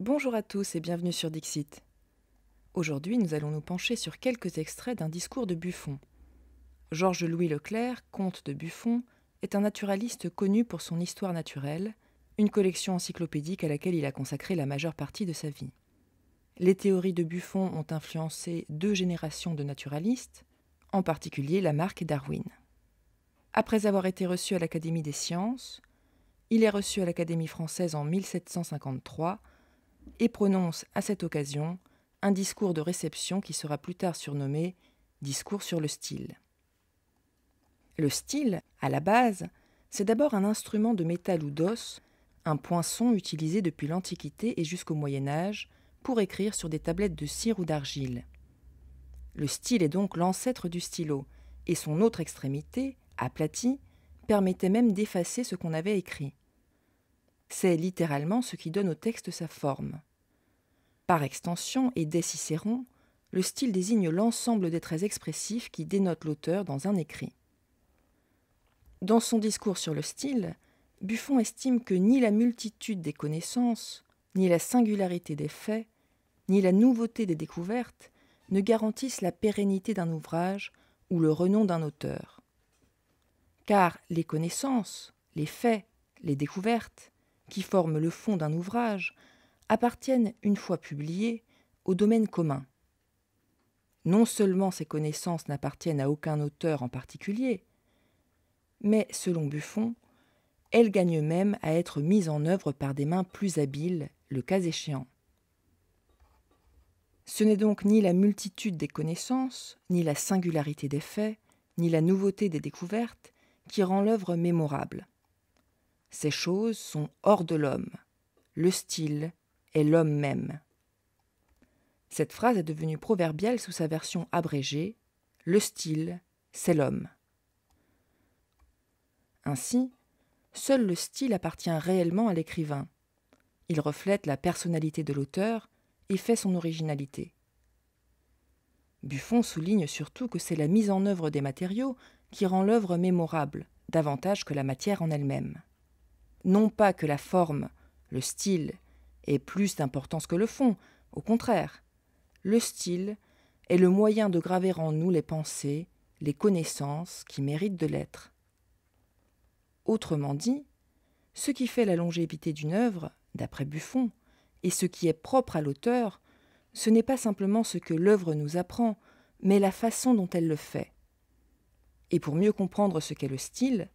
Bonjour à tous et bienvenue sur Dixit. Aujourd'hui, nous allons nous pencher sur quelques extraits d'un discours de Buffon. Georges-Louis Leclerc, comte de Buffon, est un naturaliste connu pour son Histoire naturelle, une collection encyclopédique à laquelle il a consacré la majeure partie de sa vie. Les théories de Buffon ont influencé deux générations de naturalistes, en particulier Lamarck et Darwin. Après avoir été reçu à l'Académie des sciences, il est reçu à l'Académie française en 1753 et prononce à cette occasion un discours de réception qui sera plus tard surnommé Discours sur le style. Le style, à la base, c'est d'abord un instrument de métal ou d'os, un poinçon utilisé depuis l'Antiquité et jusqu'au Moyen Âge pour écrire sur des tablettes de cire ou d'argile. Le style est donc l'ancêtre du stylo, et son autre extrémité, aplatie, permettait même d'effacer ce qu'on avait écrit. C'est littéralement ce qui donne au texte sa forme. Par extension, et dès Cicéron, le style désigne l'ensemble des traits expressifs qui dénotent l'auteur dans un écrit. Dans son discours sur le style, Buffon estime que ni la multitude des connaissances, ni la singularité des faits, ni la nouveauté des découvertes ne garantissent la pérennité d'un ouvrage ou le renom d'un auteur. Car les connaissances, les faits, les découvertes qui forment le fond d'un ouvrage, appartiennent, une fois publiées, au domaine commun. Non seulement ces connaissances n'appartiennent à aucun auteur en particulier, mais, selon Buffon, elles gagnent même à être mises en œuvre par des mains plus habiles, le cas échéant. Ce n'est donc ni la multitude des connaissances, ni la singularité des faits, ni la nouveauté des découvertes qui rend l'œuvre mémorable. Ces choses sont hors de l'homme. Le style est l'homme même. Cette phrase est devenue proverbiale sous sa version abrégée Le style, c'est l'homme. Ainsi, seul le style appartient réellement à l'écrivain. Il reflète la personnalité de l'auteur et fait son originalité. Buffon souligne surtout que c'est la mise en œuvre des matériaux qui rend l'œuvre mémorable, davantage que la matière en elle-même. Non pas que la forme, le style, ait plus d'importance que le fond, au contraire. Le style est le moyen de graver en nous les pensées, les connaissances qui méritent de l'être. Autrement dit, ce qui fait la longévité d'une œuvre, d'après Buffon, et ce qui est propre à l'auteur, ce n'est pas simplement ce que l'œuvre nous apprend, mais la façon dont elle le fait. Et pour mieux comprendre ce qu'est le style,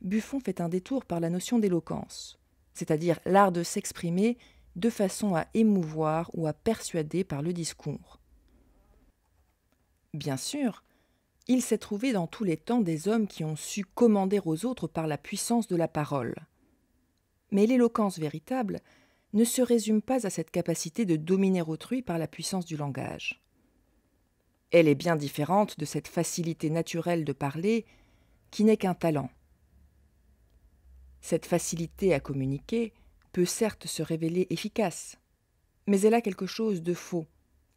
Buffon fait un détour par la notion d'éloquence, c'est-à-dire l'art de s'exprimer de façon à émouvoir ou à persuader par le discours. Bien sûr, il s'est trouvé dans tous les temps des hommes qui ont su commander aux autres par la puissance de la parole. Mais l'éloquence véritable ne se résume pas à cette capacité de dominer autrui par la puissance du langage. Elle est bien différente de cette facilité naturelle de parler qui n'est qu'un talent. Cette facilité à communiquer peut certes se révéler efficace, mais elle a quelque chose de faux.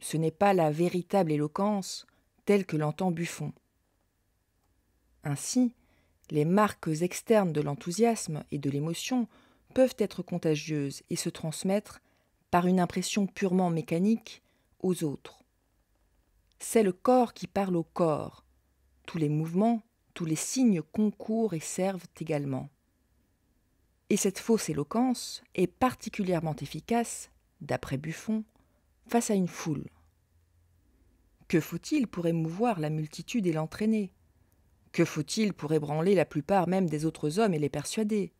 Ce n'est pas la véritable éloquence telle que l'entend Buffon. Ainsi, les marques externes de l'enthousiasme et de l'émotion peuvent être contagieuses et se transmettre par une impression purement mécanique aux autres. C'est le corps qui parle au corps. Tous les mouvements, tous les signes concourent et servent également. Et cette fausse éloquence est particulièrement efficace, d'après Buffon, face à une foule. Que faut-il pour émouvoir la multitude et l'entraîner Que faut-il pour ébranler la plupart même des autres hommes et les persuader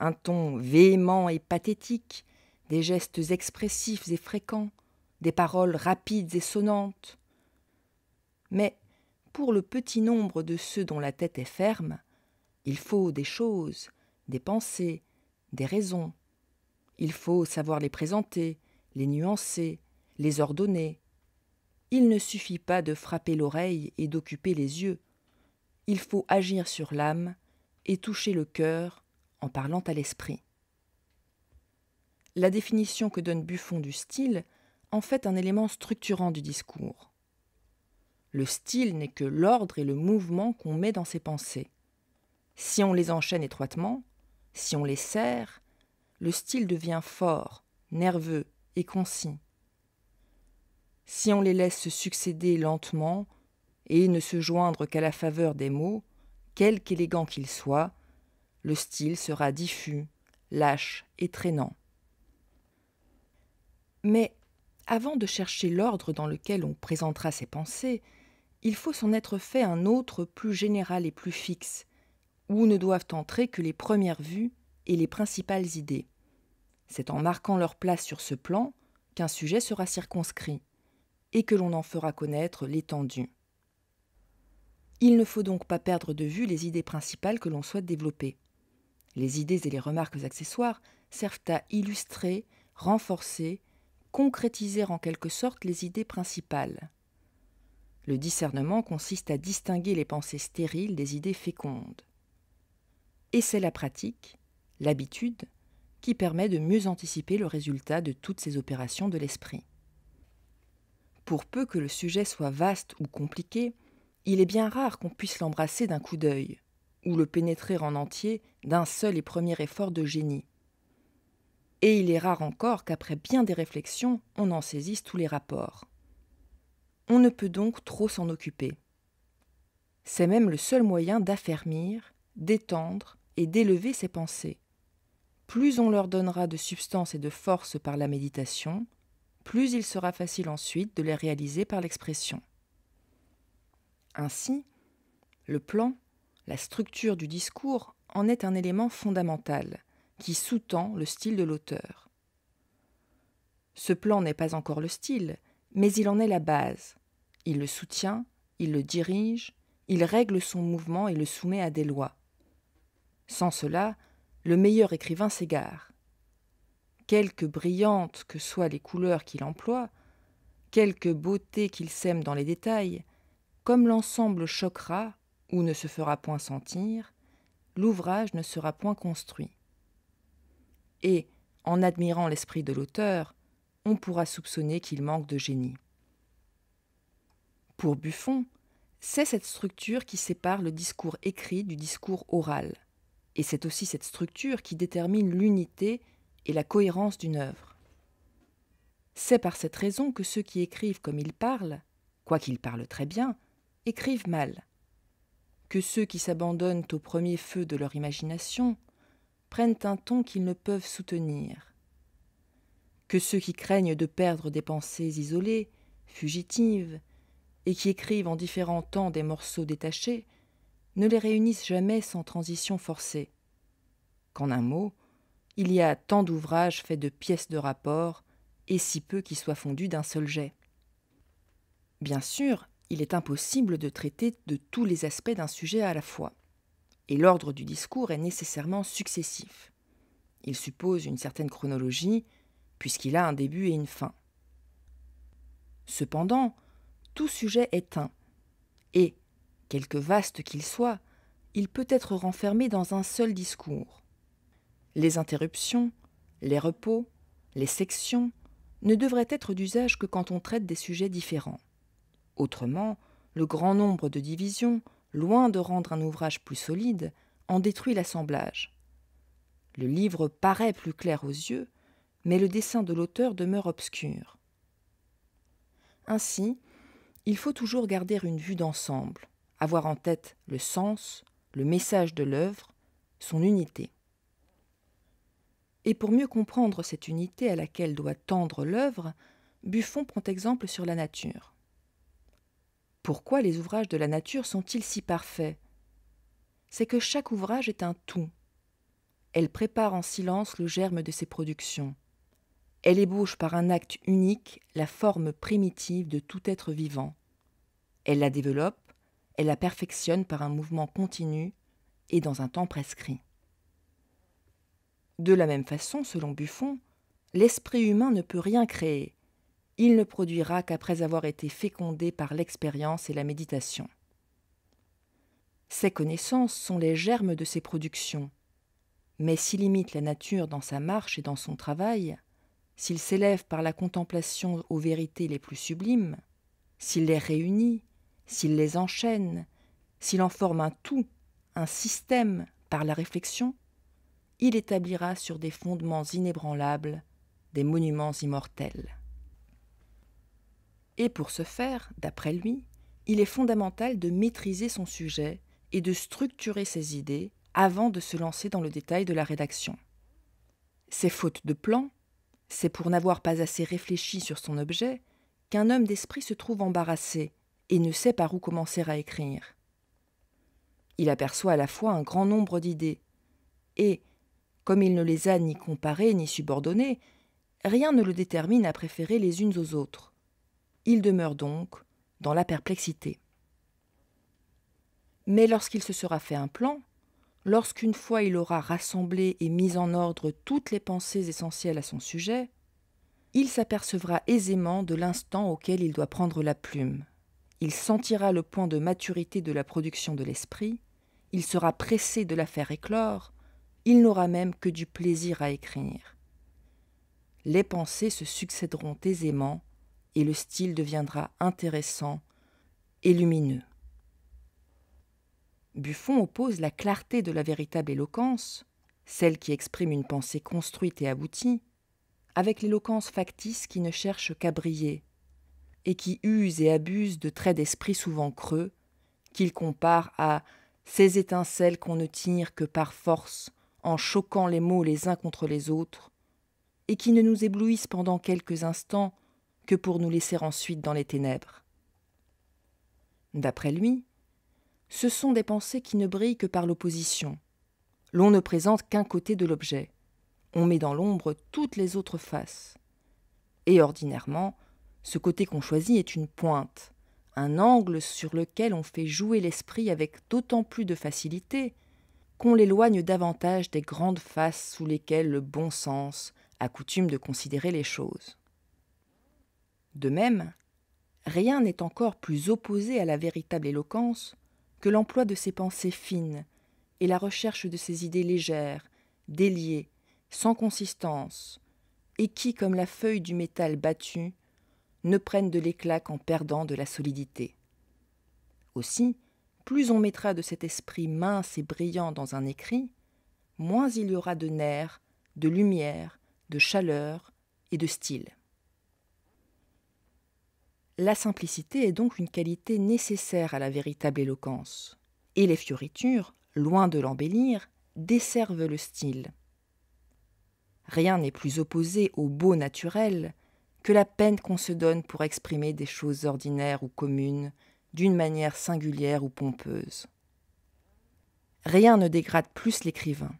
Un ton véhément et pathétique, des gestes expressifs et fréquents, des paroles rapides et sonnantes. Mais pour le petit nombre de ceux dont la tête est ferme, il faut des choses, des pensées, des raisons. Il faut savoir les présenter, les nuancer, les ordonner. Il ne suffit pas de frapper l'oreille et d'occuper les yeux. Il faut agir sur l'âme et toucher le cœur en parlant à l'esprit. La définition que donne Buffon du style en fait un élément structurant du discours. Le style n'est que l'ordre et le mouvement qu'on met dans ses pensées. Si on les enchaîne étroitement, si on les serre, le style devient fort, nerveux et concis. Si on les laisse se succéder lentement et ne se joindre qu'à la faveur des mots, quelque élégant qu'ils soient, le style sera diffus, lâche et traînant. Mais avant de chercher l'ordre dans lequel on présentera ses pensées, il faut s'en être fait un autre plus général et plus fixe, où ne doivent entrer que les premières vues et les principales idées. C'est en marquant leur place sur ce plan qu'un sujet sera circonscrit et que l'on en fera connaître l'étendue. Il ne faut donc pas perdre de vue les idées principales que l'on souhaite développer. Les idées et les remarques accessoires servent à illustrer, renforcer, concrétiser en quelque sorte les idées principales. Le discernement consiste à distinguer les pensées stériles des idées fécondes et c'est la pratique, l'habitude, qui permet de mieux anticiper le résultat de toutes ces opérations de l'esprit. Pour peu que le sujet soit vaste ou compliqué, il est bien rare qu'on puisse l'embrasser d'un coup d'œil, ou le pénétrer en entier d'un seul et premier effort de génie. Et il est rare encore qu'après bien des réflexions, on en saisisse tous les rapports. On ne peut donc trop s'en occuper. C'est même le seul moyen d'affermir, d'étendre et d'élever ses pensées. Plus on leur donnera de substance et de force par la méditation, plus il sera facile ensuite de les réaliser par l'expression. Ainsi, le plan, la structure du discours en est un élément fondamental qui sous-tend le style de l'auteur. Ce plan n'est pas encore le style, mais il en est la base. Il le soutient, il le dirige, il règle son mouvement et le soumet à des lois. Sans cela, le meilleur écrivain s'égare. Quelque brillantes que soient les couleurs qu'il emploie, quelque beauté qu'il sème dans les détails, comme l'ensemble choquera ou ne se fera point sentir, l'ouvrage ne sera point construit. Et, en admirant l'esprit de l'auteur, on pourra soupçonner qu'il manque de génie. Pour Buffon, c'est cette structure qui sépare le discours écrit du discours oral. Et c'est aussi cette structure qui détermine l'unité et la cohérence d'une œuvre. C'est par cette raison que ceux qui écrivent comme ils parlent, quoiqu'ils parlent très bien, écrivent mal. Que ceux qui s'abandonnent au premier feu de leur imagination prennent un ton qu'ils ne peuvent soutenir. Que ceux qui craignent de perdre des pensées isolées, fugitives, et qui écrivent en différents temps des morceaux détachés, ne les réunissent jamais sans transition forcée. Qu'en un mot, il y a tant d'ouvrages faits de pièces de rapport, et si peu qui soient fondus d'un seul jet. Bien sûr, il est impossible de traiter de tous les aspects d'un sujet à la fois, et l'ordre du discours est nécessairement successif. Il suppose une certaine chronologie, puisqu'il a un début et une fin. Cependant, tout sujet est un, et quelque vaste qu'il soit, il peut être renfermé dans un seul discours. Les interruptions, les repos, les sections ne devraient être d'usage que quand on traite des sujets différents. Autrement, le grand nombre de divisions, loin de rendre un ouvrage plus solide, en détruit l'assemblage. Le livre paraît plus clair aux yeux, mais le dessin de l'auteur demeure obscur. Ainsi, il faut toujours garder une vue d'ensemble, avoir en tête le sens, le message de l'œuvre, son unité. Et pour mieux comprendre cette unité à laquelle doit tendre l'œuvre, Buffon prend exemple sur la nature. Pourquoi les ouvrages de la nature sont-ils si parfaits C'est que chaque ouvrage est un tout. Elle prépare en silence le germe de ses productions. Elle ébauche par un acte unique la forme primitive de tout être vivant. Elle la développe, elle la perfectionne par un mouvement continu et dans un temps prescrit. De la même façon, selon Buffon, l'esprit humain ne peut rien créer. Il ne produira qu'après avoir été fécondé par l'expérience et la méditation. Ses connaissances sont les germes de ses productions. Mais s'il imite la nature dans sa marche et dans son travail, s'il s'élève par la contemplation aux vérités les plus sublimes, s'il les réunit, s'il les enchaîne, s'il en forme un tout, un système par la réflexion, il établira sur des fondements inébranlables des monuments immortels. Et pour ce faire, d'après lui, il est fondamental de maîtriser son sujet et de structurer ses idées avant de se lancer dans le détail de la rédaction. C'est faute de plan, c'est pour n'avoir pas assez réfléchi sur son objet qu'un homme d'esprit se trouve embarrassé et ne sait par où commencer à écrire. Il aperçoit à la fois un grand nombre d'idées, et, comme il ne les a ni comparées ni subordonnées, rien ne le détermine à préférer les unes aux autres. Il demeure donc dans la perplexité. Mais lorsqu'il se sera fait un plan, lorsqu'une fois il aura rassemblé et mis en ordre toutes les pensées essentielles à son sujet, il s'apercevra aisément de l'instant auquel il doit prendre la plume il sentira le point de maturité de la production de l'esprit, il sera pressé de la faire éclore, il n'aura même que du plaisir à écrire. Les pensées se succéderont aisément, et le style deviendra intéressant et lumineux. Buffon oppose la clarté de la véritable éloquence, celle qui exprime une pensée construite et aboutie, avec l'éloquence factice qui ne cherche qu'à briller, et qui usent et abusent de traits d'esprit souvent creux, qu'il compare à ces étincelles qu'on ne tire que par force, en choquant les mots les uns contre les autres, et qui ne nous éblouissent pendant quelques instants que pour nous laisser ensuite dans les ténèbres. D'après lui, ce sont des pensées qui ne brillent que par l'opposition. L'on ne présente qu'un côté de l'objet. On met dans l'ombre toutes les autres faces. Et ordinairement, ce côté qu'on choisit est une pointe, un angle sur lequel on fait jouer l'esprit avec d'autant plus de facilité qu'on l'éloigne davantage des grandes faces sous lesquelles le bon sens a coutume de considérer les choses. De même, rien n'est encore plus opposé à la véritable éloquence que l'emploi de ses pensées fines et la recherche de ses idées légères, déliées, sans consistance, et qui, comme la feuille du métal battue, ne prennent de l'éclat qu'en perdant de la solidité. Aussi, plus on mettra de cet esprit mince et brillant dans un écrit, moins il y aura de nerfs, de lumière, de chaleur et de style. La simplicité est donc une qualité nécessaire à la véritable éloquence, et les fioritures, loin de l'embellir, desservent le style. Rien n'est plus opposé au beau naturel que la peine qu'on se donne pour exprimer des choses ordinaires ou communes d'une manière singulière ou pompeuse. Rien ne dégrade plus l'écrivain.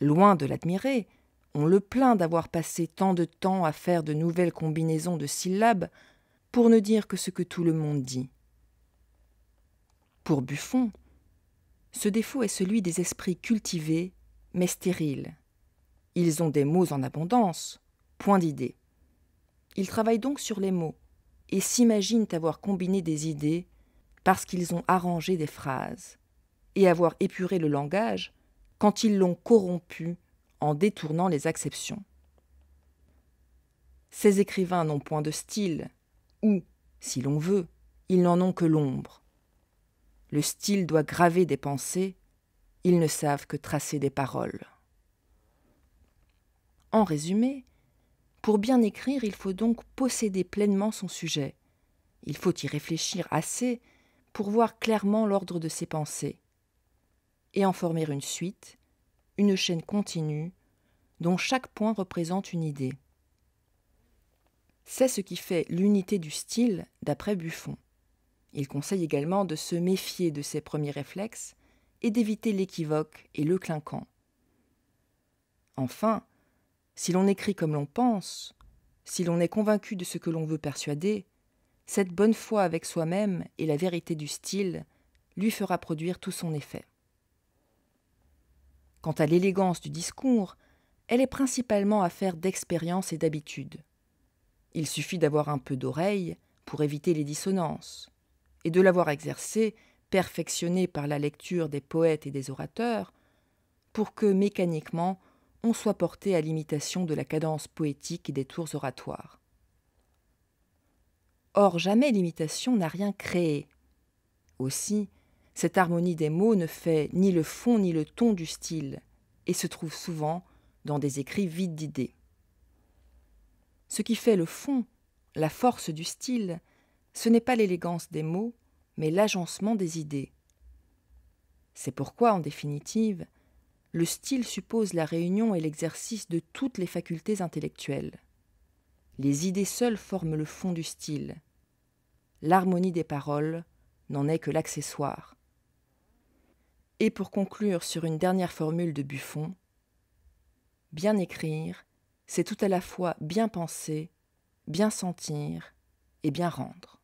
Loin de l'admirer, on le plaint d'avoir passé tant de temps à faire de nouvelles combinaisons de syllabes pour ne dire que ce que tout le monde dit. Pour Buffon, ce défaut est celui des esprits cultivés, mais stériles. Ils ont des mots en abondance, point d'idées. Ils travaillent donc sur les mots et s'imaginent avoir combiné des idées parce qu'ils ont arrangé des phrases et avoir épuré le langage quand ils l'ont corrompu en détournant les acceptions. Ces écrivains n'ont point de style, ou, si l'on veut, ils n'en ont que l'ombre. Le style doit graver des pensées, ils ne savent que tracer des paroles. En résumé, pour bien écrire, il faut donc posséder pleinement son sujet. Il faut y réfléchir assez pour voir clairement l'ordre de ses pensées, et en former une suite, une chaîne continue, dont chaque point représente une idée. C'est ce qui fait l'unité du style, d'après Buffon. Il conseille également de se méfier de ses premiers réflexes et d'éviter l'équivoque et le clinquant. Enfin, si l'on écrit comme l'on pense, si l'on est convaincu de ce que l'on veut persuader, cette bonne foi avec soi-même et la vérité du style lui fera produire tout son effet. Quant à l'élégance du discours, elle est principalement affaire d'expérience et d'habitude. Il suffit d'avoir un peu d'oreille pour éviter les dissonances, et de l'avoir exercée, perfectionnée par la lecture des poètes et des orateurs, pour que mécaniquement on soit porté à l'imitation de la cadence poétique et des tours oratoires. Or, jamais l'imitation n'a rien créé. Aussi, cette harmonie des mots ne fait ni le fond ni le ton du style, et se trouve souvent dans des écrits vides d'idées. Ce qui fait le fond, la force du style, ce n'est pas l'élégance des mots, mais l'agencement des idées. C'est pourquoi, en définitive, le style suppose la réunion et l'exercice de toutes les facultés intellectuelles. Les idées seules forment le fond du style. L'harmonie des paroles n'en est que l'accessoire. Et pour conclure sur une dernière formule de Buffon, bien écrire, c'est tout à la fois bien penser, bien sentir et bien rendre.